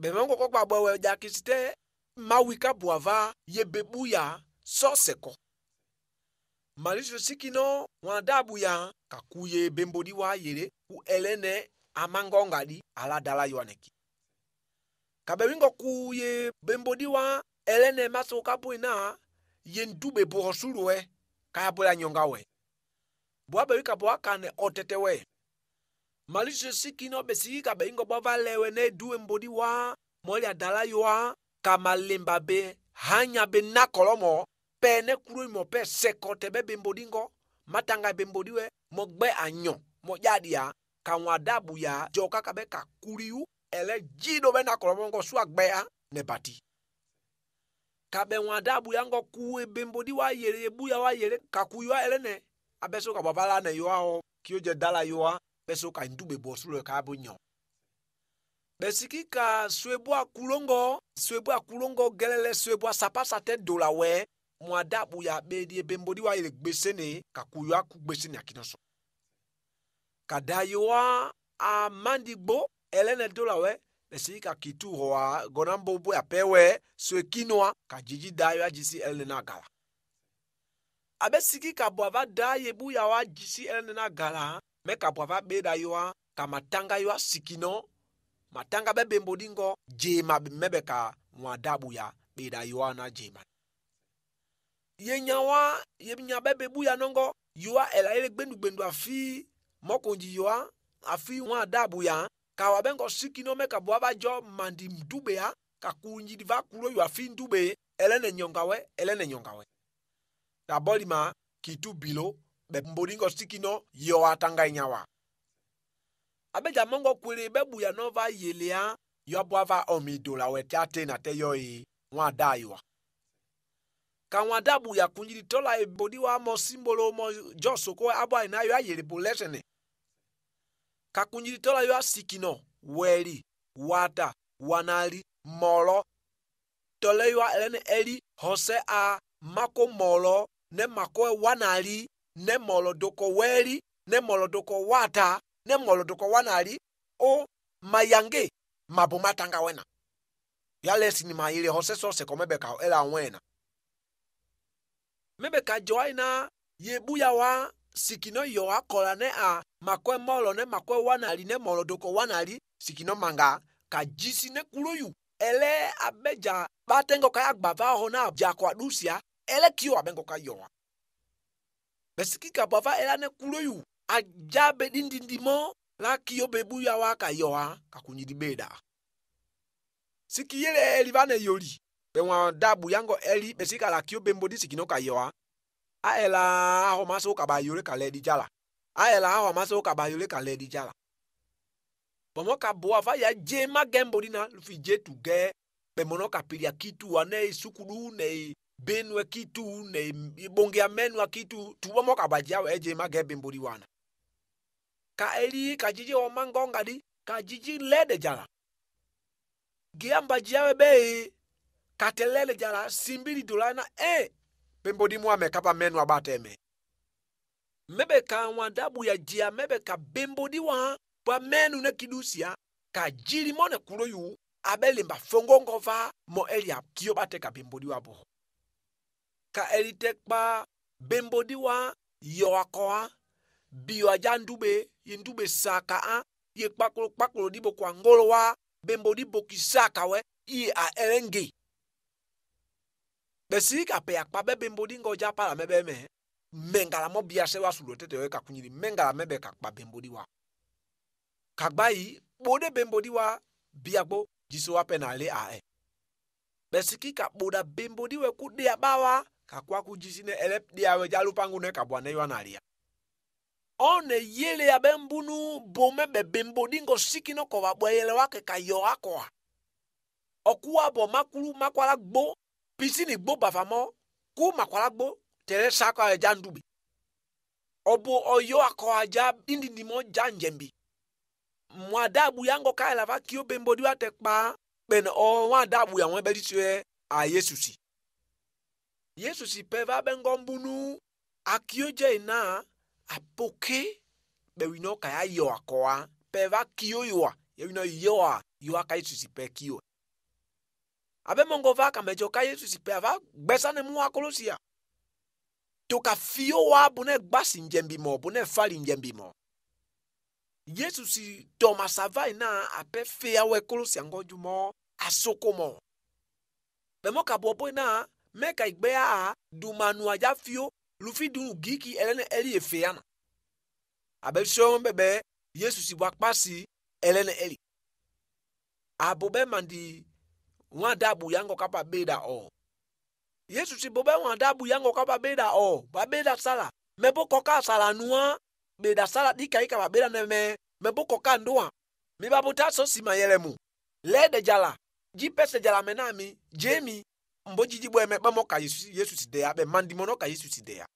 bɛmɛ nkɔkɔ kpa bɔ wɛ dzakisi tɛ mawi ka bu ye bebu ya sɔɔsɛ kɔ maliso siki nɔ wɔn adabu ya kaku ye bembo wa yele ku ɛlɛnɛ nɛ amangɔnga di ala dala yɔ nɛki kabɛmi nkɔku ye bembo wa ɛlɛnɛ nɛ maso kapo e na ye ndu bebo ɔsulu wɛ kaya bɔ la nyɔnga wɛ bua bɛmi kabɔ aka nɛ ɔtɛtɛ wɛ. malishe sikino besiki kabehingo bova lewe ne duwe mbodi wa moli adala yoa kamalemba be hanya be nakolomo pe ne kuro mo pe sekote be bembodi ngo matanga bembodi we mo gbe anyo mo jadi ya kanwa adabu ya joka kabe kakuriu ele jido be nakolomo ngo su agbe ya ne bati kabe nwa adabu ya ngo kuwe bembodi wa yele ebu ya wa yere kakuyo ele ne abeso kababala ne yoa o kiyo je dala yoa beso ka ntube bo sulo ka bunyo besiki ka suebu akulongo suebu akulongo gelele suebu asapasa te do la we mo adabu ya bedie bembodi wa ile gbesene ka kuyo aku gbesene akinoso ka dayo wa amandigbo elene do la we besiki ka kitu hoa gonambo bo ya pewe suekinoa ka jiji dayo ajisi elene na gala abe siki ka bo ava da yebu ya wa jisi elene na gala mɛ kapua va be ɖa yɔa ka matanga yɔa siki nɔ matanga bɛ be mbodi ŋgɔ dzema mɛ bɛ ka ŋua da buya be ɖa yɔa na jema. ye nyawa ye nya bɛ be buya nɔ ŋgɔ yɔa ɛla yele gbendugbendu afi mɔkondzi yɔa afi ŋua da buya kawa bɛ ŋgɔ siki nɔ mɛ jo va dzɔ mandi ndubea kakunji va kulo yɔ afi ndube ɛlɛ ne nyɔngawɛ ɛlɛ ne nyɔngawɛ tabɔlima kitu bilo bembolingosi kino yo atanganya nyawa abeja mongo kwere bebuya nova yelea yo abwava omidola ate na teyoyi nwadaiwa ka nwada buya kunyiri tola ebodiwa mo simbolo mo josoko abwa na yo ayere bulesene ka kunyiri tola yo asikino weri wata wanari molo tole yo elene eri hose a mako molo ne mako wanari ne molodoko weli ne molodoko wata ne molodoko wanali o mayange mabu matanga wena yalesi ni mayile hosesose komebeka ela wena mebeka joaina yebuya wa sikino yo akola ne a makwe molo ne makwe wanali ne molodoko wanali sikino manga kajisi ne kuloyu ele abeja batengo kaya gbava ho na jakwa dusia ele kio abengo kayoa besikika bɔ va ela ne kulo yu adza be dindindi mɔ la ki yo be bu yawa ka yɔa kakunyi di be da siki yele eli va ne yoli be wɔn da bu yaŋgɔ eli besika la ki yo be mbo di siki no ka yɔa ayela ahɔ ma so kaba yole ka lɛ di dza la ayela ahɔ ma so kaba yole ka di dza la bɔmɔ ka bo ava ya dze ma gɛ na fi dze tu gɛ bɛmɔ nɔ ka pilia kitu wa ne sukudu ne benue kitu ne bongea menua kitu tuwomo kabajiao eje mage bimburi wana ka eli kajiji omangongadi kajiji lede jala giamba jiawe bei katelele jala simbili dolana e bimbodi muame kapa menua bateme mebe ka wadabu ya jia mebe ka bimbodi wa bwa menu ne kidusia ka jiri mone kuroyu abelimba fongongo va mo eli akio bate ka bimbodi wa boho ka elitekpa bembo diwa yɔ akɔa biɔ ndube ye ndube sa ka a ye kpakpolo kpakpolo dibo ko ngolowa wa bembo dibo kisa kawɛ iye a elenge bɛsi kapɛ akpa bɛ bembo di ŋgɔ dza pala mɛ bɛ mɛ mɛngalamɔ biase wa sulo tete wɛ kakunyiri mɛngalamɛ bɛ kakpa bembo di wa kagba yi kpode de bembo di wa biagbo wa pɛ na le a ɛ e. bɛsi kika kpo da bembo di wɛ de aba wa. kakua kujisine elepdi awe jalu pangu ne kabwane yo analia one yele abe mbunu bome bebe mbodingo sikino ko babwayele wake kayo akoa okuwa bo makulu makwala gbo pisini gbo bafamo ku makwala gbo tere sako awe jandubi obo oyo akoa ja indindi mo janjembi mwadabu yango kaela vakio bembodi wate tekpa kpene o mwadabu yawon ebedisiwe ayesusi yesu si peva bengo mbunu akioje na apoke bewino kaya yo akoa peva kio yoa yewino yoa yoa ka yesu si pe kio abe mongo va ka mejo ka yesu si pe ava gbesa ne mu akolosia to ka fio wa bune gbasi njembi mo bune fali njembi mo yesu si thomas avai na ape fea we kolosia ngoju mo asoko mo bemo ka bobo na meka igbe aha dumanu aja fio lufi dunu giki elene eli efe yana abesiom bebe yesu si wakpasi elene eli abobe mandi nwa dabu yango kapa beda o yesu si bobe nwa dabu yango kapa beda o ba beda sala mebo koka sala nua beda sala dika ika ba beda neme mebo koka ndoa mi babuta so si mayelemu lede jala jipese jala menami jemi mbɔ dzidzi bɔ ɛmɛ bɛ ka yesu si deya bɛ mandimɔ nɔ ka yesu si deya